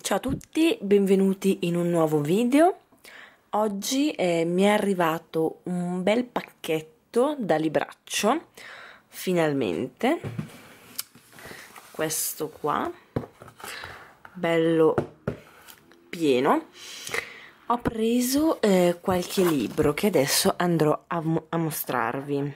Ciao a tutti, benvenuti in un nuovo video. Oggi eh, mi è arrivato un bel pacchetto da libraccio, finalmente. Questo qua, bello pieno ho preso eh, qualche libro che adesso andrò a, mo a mostrarvi.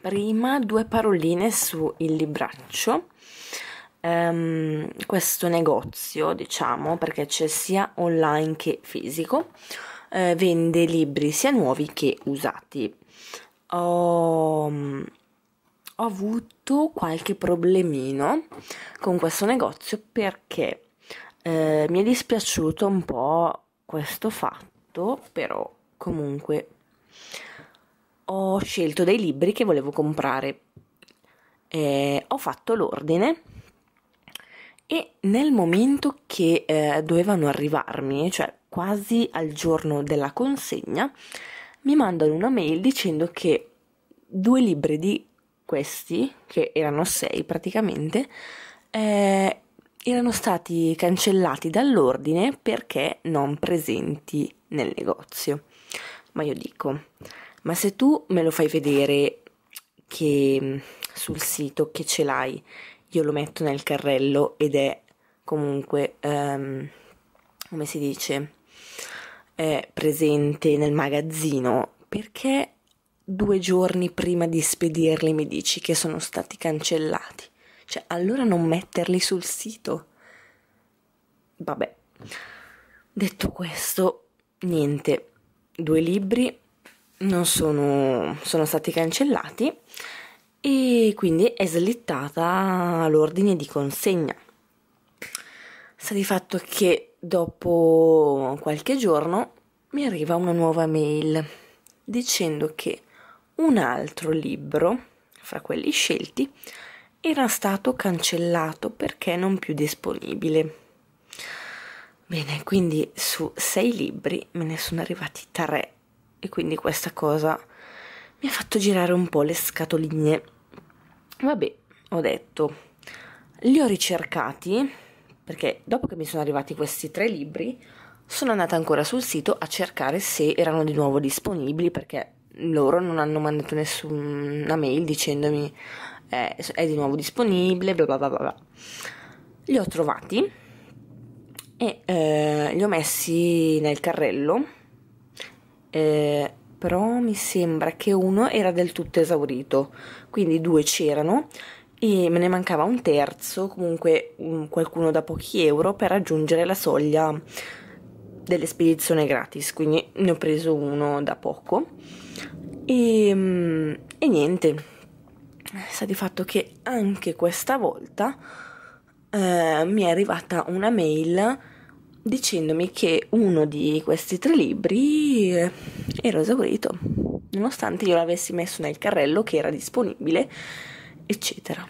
Prima due paroline su Il Libraccio, um, questo negozio diciamo perché c'è sia online che fisico, eh, vende libri sia nuovi che usati. Ho, mm, ho avuto qualche problemino con questo negozio perché eh, mi è dispiaciuto un po' questo fatto, però comunque ho scelto dei libri che volevo comprare. Eh, ho fatto l'ordine e nel momento che eh, dovevano arrivarmi, cioè quasi al giorno della consegna, mi mandano una mail dicendo che due libri di questi, che erano sei praticamente, eh, erano stati cancellati dall'ordine perché non presenti nel negozio. Ma io dico, ma se tu me lo fai vedere che mm, sul sito che ce l'hai, io lo metto nel carrello ed è comunque, um, come si dice, è presente nel magazzino, perché due giorni prima di spedirli mi dici che sono stati cancellati? Cioè, allora non metterli sul sito. Vabbè. Detto questo, niente. Due libri non sono, sono stati cancellati e quindi è slittata l'ordine di consegna. Sta di fatto che dopo qualche giorno mi arriva una nuova mail dicendo che un altro libro, fra quelli scelti, era stato cancellato perché non più disponibile. Bene, quindi su sei libri me ne sono arrivati tre e quindi questa cosa mi ha fatto girare un po' le scatoline. Vabbè, ho detto, li ho ricercati perché dopo che mi sono arrivati questi tre libri sono andata ancora sul sito a cercare se erano di nuovo disponibili perché loro non hanno mandato nessuna mail dicendomi è, è di nuovo disponibile, bla bla bla bla. Li ho trovati e eh, li ho messi nel carrello, eh, però mi sembra che uno era del tutto esaurito, quindi due c'erano e me ne mancava un terzo, comunque un, mm, qualcuno da pochi euro per raggiungere la soglia delle spedizioni gratis, quindi ne ho preso uno da poco. E, mm, e niente, sta di fatto che anche questa volta eh, mi è arrivata una mail dicendomi che uno di questi tre libri eh, era esaurito, nonostante io l'avessi messo nel carrello che era disponibile, eccetera.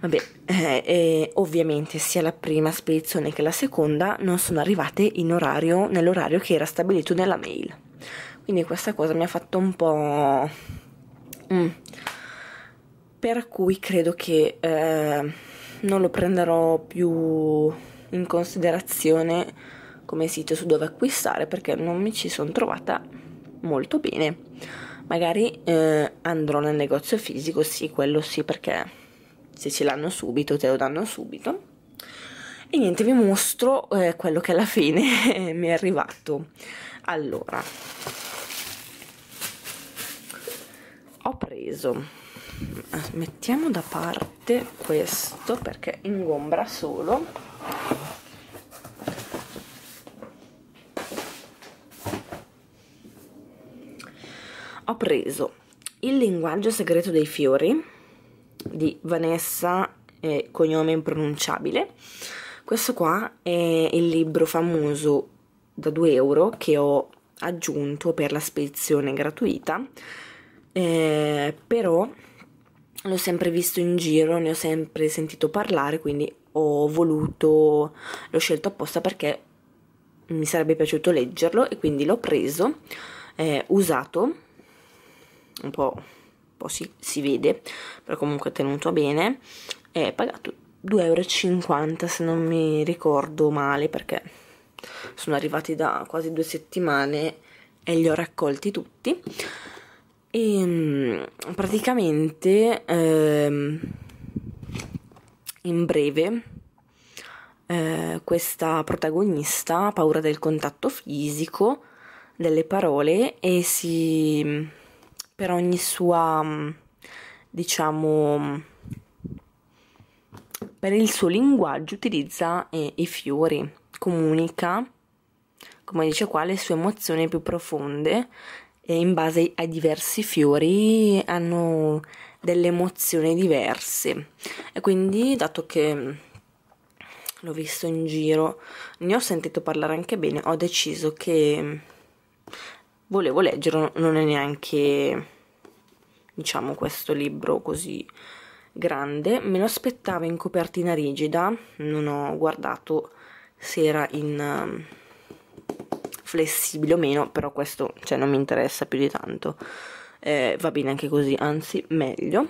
Vabbè, eh, eh, ovviamente sia la prima spedizione che la seconda non sono arrivate in orario, nell'orario che era stabilito nella mail. Quindi questa cosa mi ha fatto un po'... Mm per cui credo che eh, non lo prenderò più in considerazione come sito su dove acquistare perché non mi ci sono trovata molto bene. Magari eh, andrò nel negozio fisico, sì, quello sì, perché se ce l'hanno subito te lo danno subito. E niente, vi mostro eh, quello che alla fine mi è arrivato. Allora, ho preso mettiamo da parte questo perché ingombra solo ho preso il linguaggio segreto dei fiori di Vanessa eh, cognome impronunciabile questo qua è il libro famoso da 2 euro che ho aggiunto per la spedizione gratuita eh, però l'ho sempre visto in giro, ne ho sempre sentito parlare, quindi ho voluto, l'ho scelto apposta perché mi sarebbe piaciuto leggerlo e quindi l'ho preso, eh, usato, un po', un po si, si, vede, però comunque tenuto bene, e pagato 2,50 euro se non mi ricordo male perché sono arrivati da quasi due settimane e li ho raccolti tutti. E ehm, praticamente ehm, in breve eh, questa protagonista ha paura del contatto fisico, delle parole e si per ogni sua diciamo per il suo linguaggio utilizza eh, i fiori, comunica come dice qua le sue emozioni più profonde e in base ai diversi fiori hanno delle emozioni diverse e quindi dato che l'ho visto in giro ne ho sentito parlare anche bene ho deciso che volevo leggere non è neanche diciamo questo libro così grande me lo aspettavo in copertina rigida non ho guardato se era in flessibile o meno, però questo cioè, non mi interessa più di tanto. Eh, va bene anche così, anzi meglio.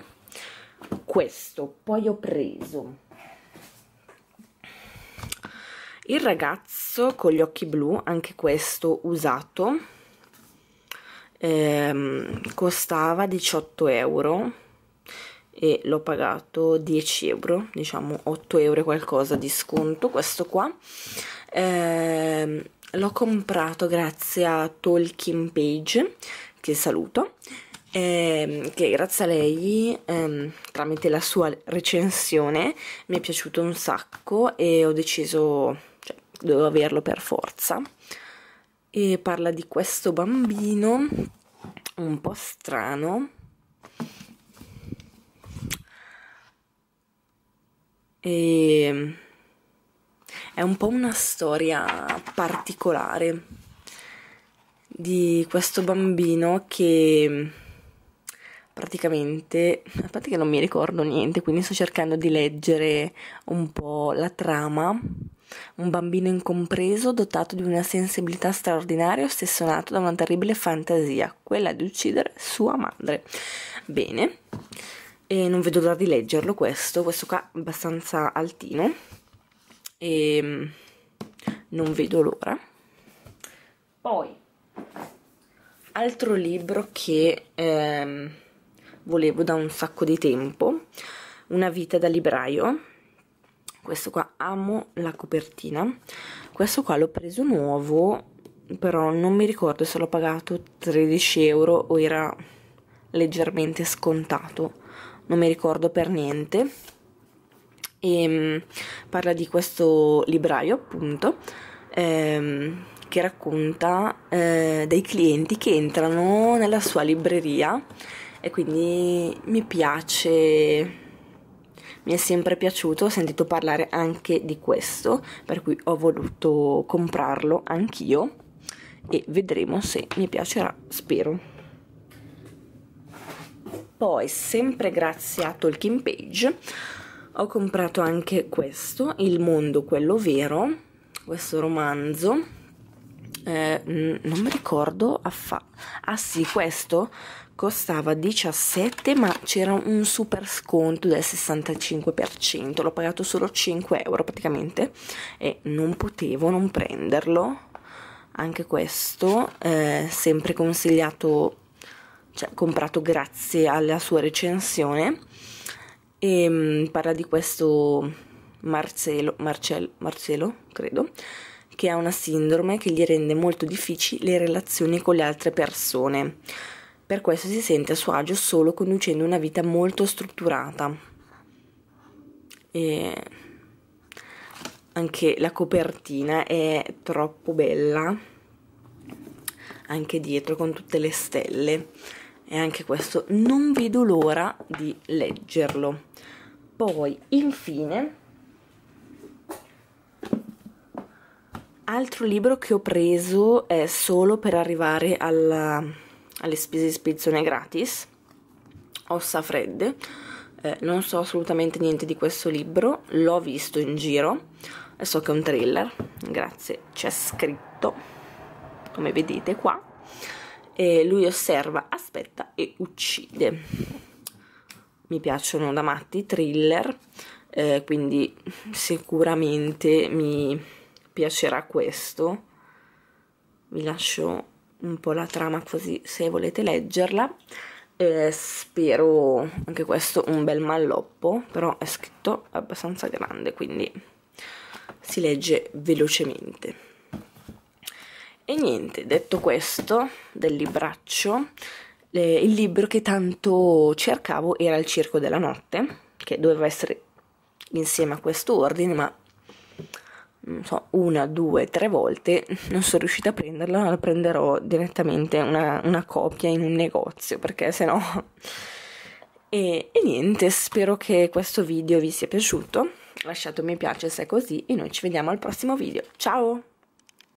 Questo, poi ho preso il ragazzo con gli occhi blu, anche questo usato, ehm, costava 18 euro e l'ho pagato 10 euro, diciamo 8 euro qualcosa di sconto, questo qua. Ehm, l'ho comprato grazie a Tolkien Page, che saluto, ehm, che grazie a lei, ehm, tramite la sua recensione, mi è piaciuto un sacco e ho deciso, cioè, dovevo averlo per forza. E parla di questo bambino un po' strano. E ehm, è un po' una storia particolare di questo bambino che praticamente, a parte che non mi ricordo niente, quindi sto cercando di leggere un po' la trama. Un bambino incompreso, dotato di una sensibilità straordinaria, ossessionato da una terribile fantasia, quella di uccidere sua madre. Bene, e non vedo l'ora di leggerlo questo, questo qua abbastanza altino e ehm, non vedo l'ora. Poi, altro libro che eh, volevo da un sacco di tempo, Una vita da libraio. Questo qua amo la copertina. Questo qua l'ho preso nuovo, però non mi ricordo se l'ho pagato 13 euro o era leggermente scontato. Non mi ricordo per niente e ehm, parla di questo libraio appunto ehm, che racconta eh, dei clienti che entrano nella sua libreria e quindi mi piace mi è sempre piaciuto, ho sentito parlare anche di questo, per cui ho voluto comprarlo anch'io e vedremo se mi piacerà, spero. Poi, sempre grazie a Talking Page, ho comprato anche questo il mondo quello vero questo romanzo eh, non mi ricordo affa- ah sì questo costava 17 ma c'era un super sconto del 65% l'ho pagato solo 5 euro praticamente e non potevo non prenderlo anche questo eh, sempre consigliato cioè comprato grazie alla sua recensione e ehm, parla di questo Marcello, Marcel, Marcelo, credo, che ha una sindrome che gli rende molto difficili le relazioni con le altre persone. Per questo si sente a suo agio solo conducendo una vita molto strutturata. E anche la copertina è troppo bella, anche dietro con tutte le stelle. E anche questo non vedo l'ora di leggerlo poi infine altro libro che ho preso è solo per arrivare alla, alle spese di spedizione gratis Ossa Fredde eh, non so assolutamente niente di questo libro l'ho visto in giro so che è un thriller grazie c'è scritto come vedete qua e lui osserva aspetta e uccide mi piacciono da matti, thriller, eh, quindi sicuramente mi piacerà questo. Vi lascio un po' la trama così se volete leggerla. Eh, spero anche questo un bel malloppo, però è scritto abbastanza grande, quindi si legge velocemente. E niente, detto questo del libraccio, le, eh, il libro che tanto cercavo era Il Circo della Notte, che doveva essere insieme a questo ordine, ma non so, una, due, tre volte non sono riuscita a prenderlo, la prenderò direttamente una, una copia in un negozio, perché sennò... E, e niente, spero che questo video vi sia piaciuto, lasciate un mi piace se è così e noi ci vediamo al prossimo video. Ciao!